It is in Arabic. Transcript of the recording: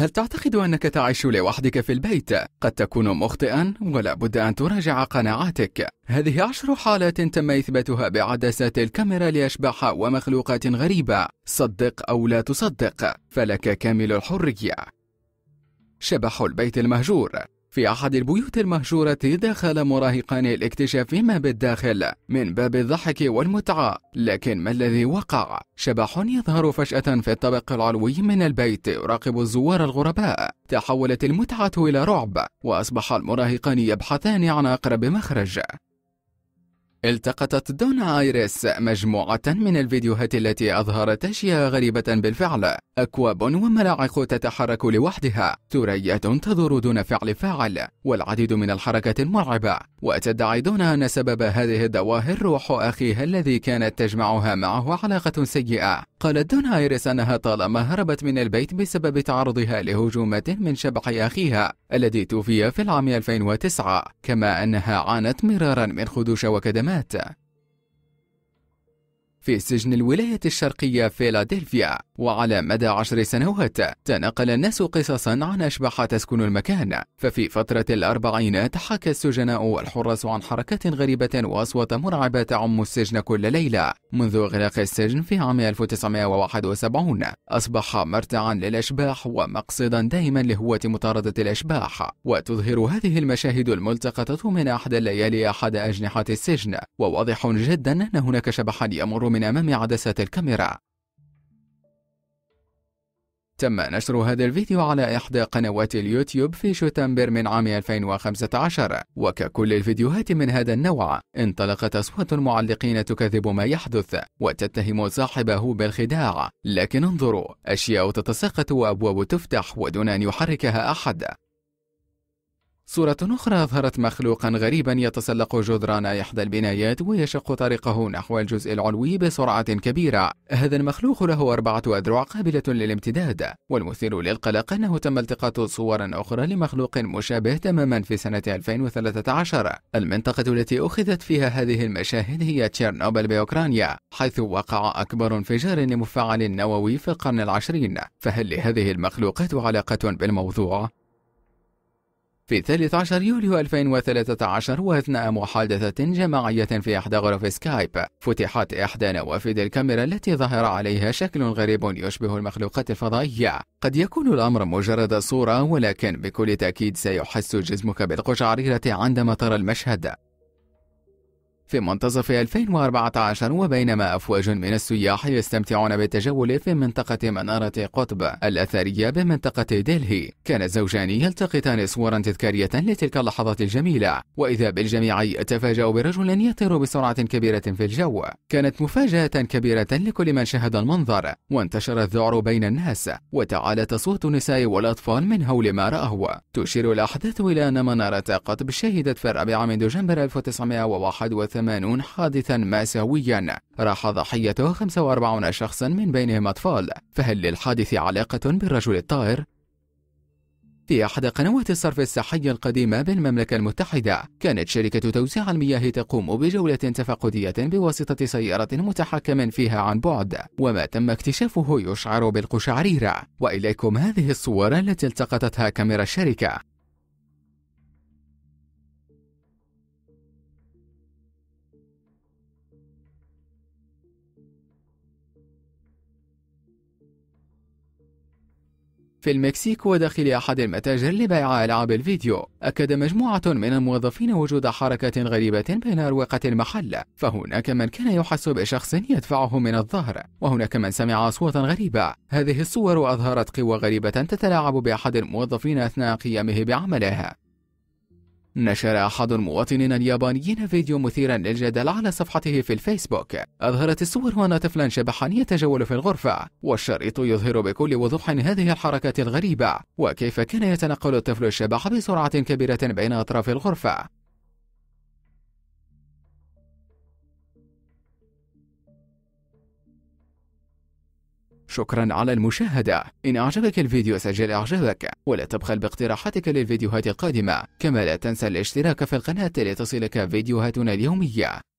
هل تعتقد أنك تعيش لوحدك في البيت؟ قد تكون مخطئا ولا بد أن تراجع قناعاتك هذه عشر حالات تم إثباتها بعدسات الكاميرا لأشباح ومخلوقات غريبة صدق أو لا تصدق فلك كامل الحرية شبح البيت المهجور في أحد البيوت المهجورة دخل مراهقان الاكتشاف ما بالداخل من باب الضحك والمتعة لكن ما الذي وقع؟ شبح يظهر فجأة في الطابق العلوي من البيت يراقب الزوار الغرباء تحولت المتعة إلى رعب وأصبح المراهقان يبحثان عن أقرب مخرج التقطت دون آيريس مجموعة من الفيديوهات التي أظهرت أشياء غريبة بالفعل أكواب وملاعق تتحرك لوحدها ثريات تدور دون فعل فاعل والعديد من الحركات المرعبة وتدعي دون أن سبب هذه الظواهر روح أخيها الذي كانت تجمعها معه علاقة سيئة قالت دون آيريس أنها طالما هربت من البيت بسبب تعرضها لهجومات من شبح أخيها الذي توفي في العام 2009 كما أنها عانت مرارا من خدوش وكدمات مات في سجن الولاية الشرقية فيلادلفيا وعلى مدى عشر سنوات تناقل الناس قصصا عن أشباح تسكن المكان ففي فترة الأربعينات حكى السجناء والحراس عن حركات غريبة وأصوات مرعبة تعم السجن كل ليلة منذ إغلاق السجن في عام 1971 أصبح مرتعا للأشباح ومقصدا دائما لهوة مطاردة الأشباح وتظهر هذه المشاهد الملتقطة من أحد الليالي أحد أجنحة السجن وواضح جدا أن هناك شبحا يمر من أمام عدسات الكاميرا تم نشر هذا الفيديو على إحدى قنوات اليوتيوب في شتنبر من عام 2015 وككل الفيديوهات من هذا النوع انطلقت أصوات المعلقين تكذب ما يحدث وتتهم صاحبه بالخداع لكن انظروا أشياء تتساقط وأبواب تفتح ودون أن يحركها أحد صورة أخرى أظهرت مخلوقا غريبا يتسلق جدران إحدى البنايات ويشق طريقه نحو الجزء العلوي بسرعة كبيرة هذا المخلوق له أربعة أذرع قابلة للامتداد والمثير للقلق أنه تم التقاط صور أخرى لمخلوق مشابه تماما في سنة 2013 المنطقة التي أخذت فيها هذه المشاهد هي تشيرنوبل بأوكرانيا حيث وقع أكبر انفجار لمفاعل نووي في القرن العشرين فهل لهذه المخلوقات علاقة بالموضوع؟ في 13 يوليو 2013 وأثناء محادثة جماعية في إحدى غرف سكايب فتحت إحدى نوافذ الكاميرا التي ظهر عليها شكل غريب يشبه المخلوقات الفضائية قد يكون الأمر مجرد صورة ولكن بكل تأكيد سيحس جسمك بالقشعريرة عندما ترى المشهد في منتصف 2014 وبينما أفواج من السياح يستمتعون بالتجول في منطقة منارة قطب الأثرية بمنطقة دلهي كان الزوجان يلتقطان صورا تذكارية لتلك اللحظات الجميلة وإذا بالجميع يتفاجأ برجل يطير بسرعة كبيرة في الجو كانت مفاجأة كبيرة لكل من شاهد المنظر وانتشر الذعر بين الناس وتعالت صوت النساء والأطفال من هول ما رأوا تشير الأحداث إلى أن منارة قطب شهدت في الرابع من دجنبر 1931 180 حادثا مأساويا راح ضحيته 45 شخصا من بينهم أطفال فهل للحادث علاقة بالرجل الطائر؟ في أحد قنوات الصرف الصحي القديمة بالمملكة المتحدة، كانت شركة توزيع المياه تقوم بجولة تفقدية بواسطة سيارة متحكم فيها عن بعد، وما تم اكتشافه يشعر بالقشعريرة، وإليكم هذه الصور التي التقطتها كاميرا الشركة، في المكسيك وداخل أحد المتاجر لبيع ألعاب الفيديو أكد مجموعة من الموظفين وجود حركة غريبة بين أروقة المحل فهناك من كان يحس بشخص يدفعه من الظهر وهناك من سمع أصواتا غريبة هذه الصور أظهرت قوى غريبة تتلاعب بأحد الموظفين أثناء قيامه بعمله نشر أحد المواطنين اليابانيين فيديو مثيرا للجدل على صفحته في الفيسبوك أظهرت الصور وأن طفلا شبحا يتجول في الغرفة والشريط يظهر بكل وضوح هذه الحركات الغريبة وكيف كان يتنقل الطفل الشبح بسرعة كبيرة بين أطراف الغرفة شكرا على المشاهدة إن أعجبك الفيديو سجل إعجابك ولا تبخل باقتراحاتك للفيديوهات القادمة كما لا تنسى الاشتراك في القناة لتصلك فيديوهاتنا اليومية